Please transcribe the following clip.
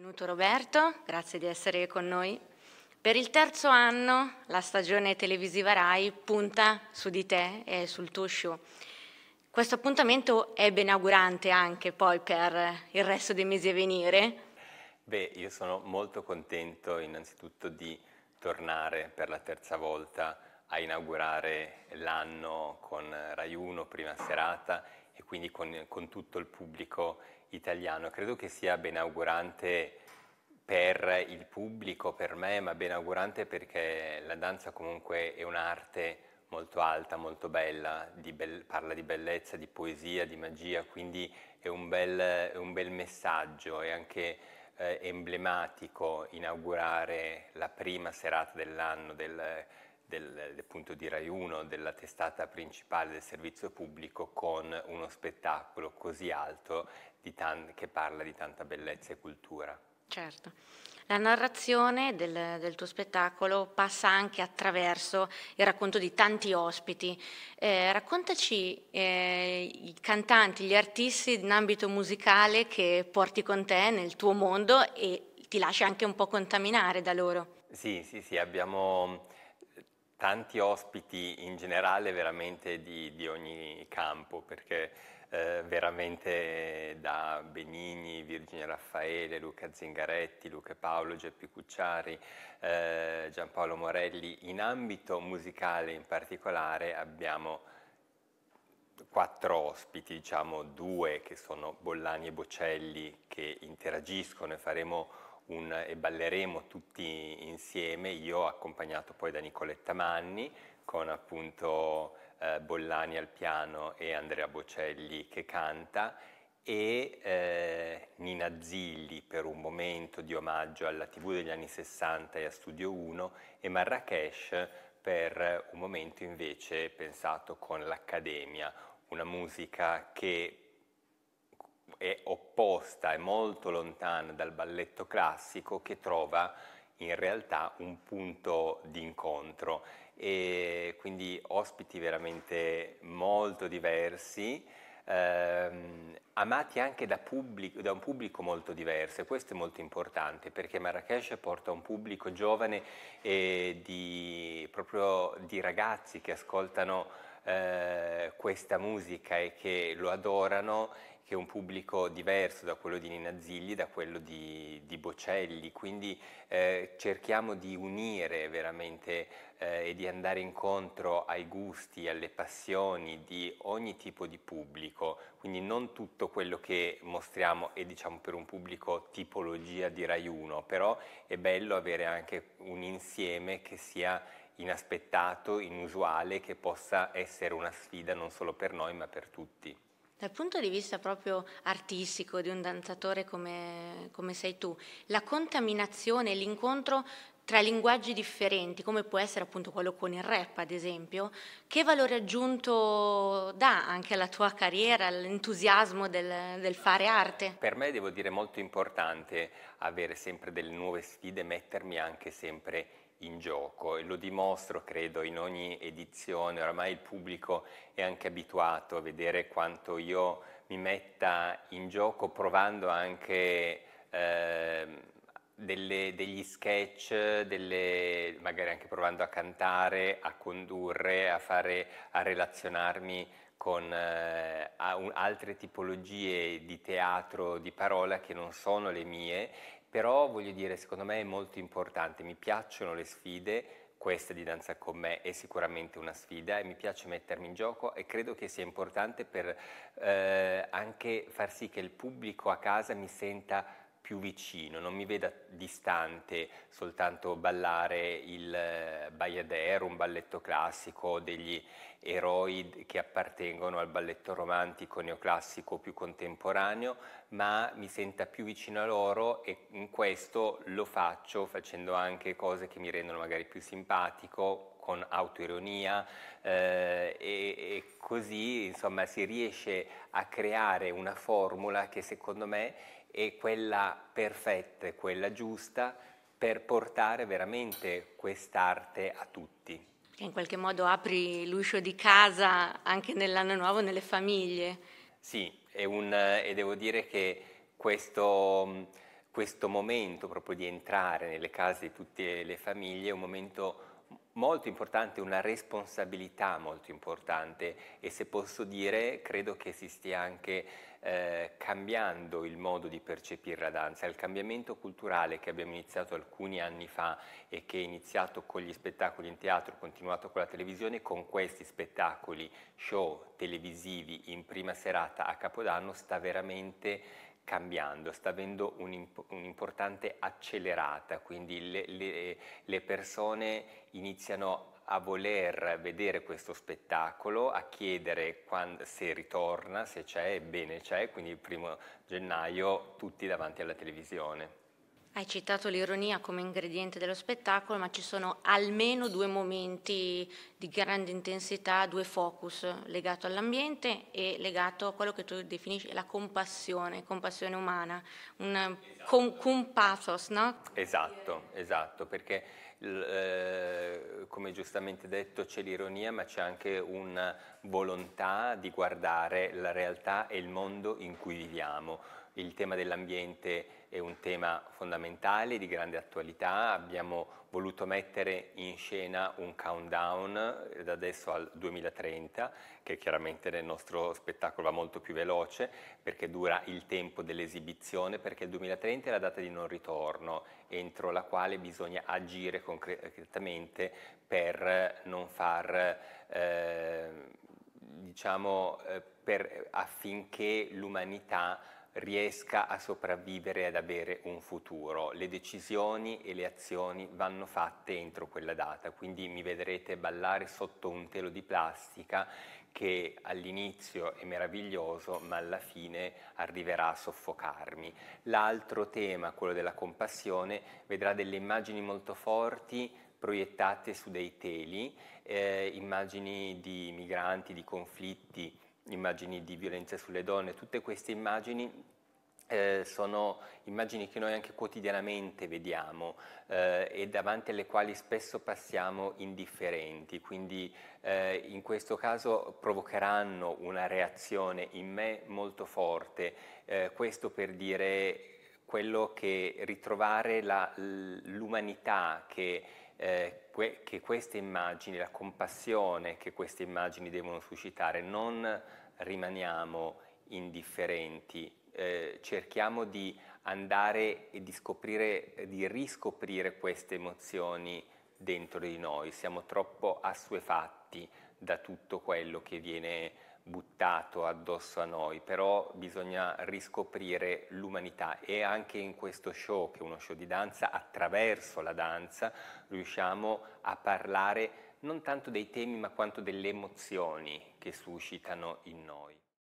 Benvenuto Roberto, grazie di essere con noi. Per il terzo anno la stagione televisiva RAI punta su di te e sul tuo show. Questo appuntamento è benaugurante anche poi per il resto dei mesi a venire. Beh, io sono molto contento innanzitutto di tornare per la terza volta a inaugurare l'anno con Rai 1, prima serata, e quindi con, con tutto il pubblico italiano. Credo che sia benaugurante per il pubblico, per me, ma benaugurante perché la danza comunque è un'arte molto alta, molto bella, di be- parla di bellezza, di poesia, di magia, quindi è un bel, è un bel messaggio, è anche eh, emblematico inaugurare la prima serata dell'anno del, del, appunto di Rai 1, della testata principale del servizio pubblico, con uno spettacolo così alto che parla di tanta bellezza e cultura. Certo. La narrazione del, del, tuo spettacolo passa anche attraverso il racconto di tanti ospiti. Eh, raccontaci eh, i cantanti, gli artisti in ambito musicale che porti con te nel tuo mondo e ti lasci anche un po' contaminare da loro. Sì, sì, sì, abbiamo eh, tanti ospiti in generale veramente di, di ogni campo perché eh, veramente da Benigni, Virginia Raffaele, Luca Zingaretti, Luca Paolo, Geppi Cucciari, eh, Giampaolo Morelli. In ambito musicale in particolare abbiamo quattro ospiti, diciamo due che sono Bollani e Bocelli che interagiscono e faremo un, e balleremo tutti insieme, io accompagnato poi da Nicoletta Manni con appunto eh, Bollani al piano e Andrea Bocelli che canta e eh, Nina Zilli per un momento di omaggio alla TV degli anni 60 e a Studio 1 e Marrakesh per un momento invece pensato con l'Accademia, una musica che è opposta, è molto lontana dal balletto classico che trova in realtà un punto di incontro e quindi ospiti veramente molto diversi, ehm, amati anche da, pubblico, da, un pubblico molto diverso e questo è molto importante perché Marrakesh porta un pubblico giovane e di, proprio di ragazzi che ascoltano eh, questa musica e che lo adorano che è un pubblico diverso da quello di Nina Zilli, da quello di, di Bocelli, quindi eh, cerchiamo di unire veramente eh, e di andare incontro ai gusti, alle passioni di ogni tipo di pubblico, quindi non tutto quello che mostriamo è diciamo per un pubblico tipologia di Rai 1, però è bello avere anche un insieme che sia inaspettato, inusuale, che possa essere una sfida non solo per noi ma per tutti. Dal punto di vista proprio artistico di un danzatore come, come sei tu, la contaminazione, l'incontro tra linguaggi differenti, come può essere appunto quello con il rap ad esempio, che valore aggiunto dà anche alla tua carriera, all'entusiasmo del, del, fare arte? Per me devo dire molto importante avere sempre delle nuove sfide, mettermi anche sempre in in gioco e lo dimostro, credo, in ogni edizione. Oramai il pubblico è anche abituato a vedere quanto io mi metta in gioco provando anche eh, delle, degli sketch, delle, magari anche provando a cantare, a condurre, a, fare, a relazionarmi con eh, un, altre tipologie di teatro, di parola che non sono le mie però voglio dire, secondo me è molto importante, mi piacciono le sfide, questa di Danza con me è sicuramente una sfida e mi piace mettermi in gioco e credo che sia importante per eh, anche far sì che il pubblico a casa mi senta più vicino, non mi veda distante soltanto ballare il eh, Bayadère, un balletto classico, degli eroi che appartengono al balletto romantico neoclassico più contemporaneo, ma mi senta più vicino a loro e in questo lo faccio facendo anche cose che mi rendono magari più simpatico, con autoironia eh, e, e così insomma si riesce a creare una formula che secondo me e quella perfetta e quella giusta per portare veramente quest'arte a tutti. Che In qualche modo apri l'uscio di casa anche nell'anno nuovo nelle famiglie. Sì, un, e devo dire che questo, questo momento proprio di entrare nelle case di tutte le famiglie è un momento molto importante, una responsabilità molto importante e se posso dire credo che si stia anche eh, cambiando il modo di percepire la danza. Il cambiamento culturale che abbiamo iniziato alcuni anni fa e che è iniziato con gli spettacoli in teatro, continuato con la televisione, con questi spettacoli, show televisivi in prima serata a Capodanno sta veramente cambiando, sta avendo un'importante accelerata, quindi le, le, le persone iniziano a voler vedere questo spettacolo, a chiedere quando, se ritorna, se c'è, ebbene c'è, quindi il primo gennaio tutti davanti alla televisione. Hai citato l'ironia come ingrediente dello spettacolo, ma ci sono almeno due momenti di grande intensità, due focus legato all'ambiente e legato a quello che tu definisci la compassione, compassione umana, un esatto. con, pathos, no? Esatto, esatto, perché eh, come giustamente detto, c'è l'ironia, ma c'è anche una volontà di guardare la realtà e il mondo in cui viviamo. Il tema dell'ambiente è un tema fondamentale, di grande attualità. Abbiamo voluto mettere in scena un countdown eh, da adesso al 2030, che chiaramente nel nostro spettacolo va molto più veloce perché dura il tempo dell'esibizione, perché il 2030 è la data di non ritorno entro la quale bisogna agire eh, concretamente per non far, eh, diciamo, eh, per, affinché l'umanità riesca a sopravvivere e ad avere un futuro. Le decisioni e le azioni vanno fatte entro quella data, quindi mi vedrete ballare sotto un telo di plastica che all'inizio è meraviglioso ma alla fine arriverà a soffocarmi. L'altro tema, quello della compassione, vedrà delle immagini molto forti proiettate su dei teli, eh, immagini di migranti, di conflitti immagini di violenza sulle donne, tutte queste immagini eh, sono immagini che noi anche quotidianamente vediamo eh, e davanti alle quali spesso passiamo indifferenti, quindi eh, in questo caso provocheranno una reazione in me molto forte, eh, questo per dire quello che ritrovare la, l'umanità che, eh, que, che queste immagini, la compassione che queste immagini devono suscitare, non rimaniamo indifferenti, eh, cerchiamo di andare e di scoprire, eh, di riscoprire queste emozioni dentro di noi, siamo troppo assuefatti da tutto quello che viene buttato addosso a noi, però bisogna riscoprire l'umanità e anche in questo show, che è uno show di danza, attraverso la danza riusciamo a parlare non tanto dei temi ma quanto delle emozioni che suscitano in noi.